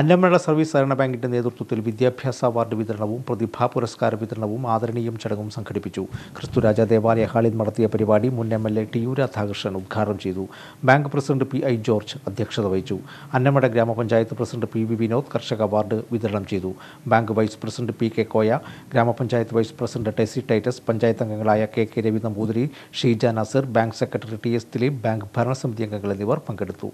അന്നമേള service സഹകരണ ബാങ്കിന്റെ നേതൃത്വത്തിൽ വിദ്യാഭ്യാസ അവാർഡ് വിതരണവും പ്രതിഭാ പുരസ്കാര വിതരണവും ആദരണീയം ചടങ്ങും സംഘടിപ്പിച്ചു ക്രിസ്തുരാജ ദേവാലയ ഹാളിൽ നടത്തിയ പരിപാടി മുൻ M L A T U Radhakrishnan ഉദ്ഘാടനം ചെയ്തു bank president P I George അധ്യക്ഷത വഹിച്ചു അന്നമട ഗ്രാമപഞ്ചായത്ത് പ്രസിഡന്റ് പി വി വിനോദ് കർഷക അവാർഡ് വിതരണം ചെയ്തു bank vice president P K Koya ഗ്രാമപഞ്ചായത്ത് vice president Tessy Titus panchayat അംഗങ്ങളായ K K Ravi Namboothiri Sheeja Naseer bank secretary T S Dileep bank ഭരണസമിതി അംഗങ്ങൾ എന്നിവർ പങ്കെടുത്തു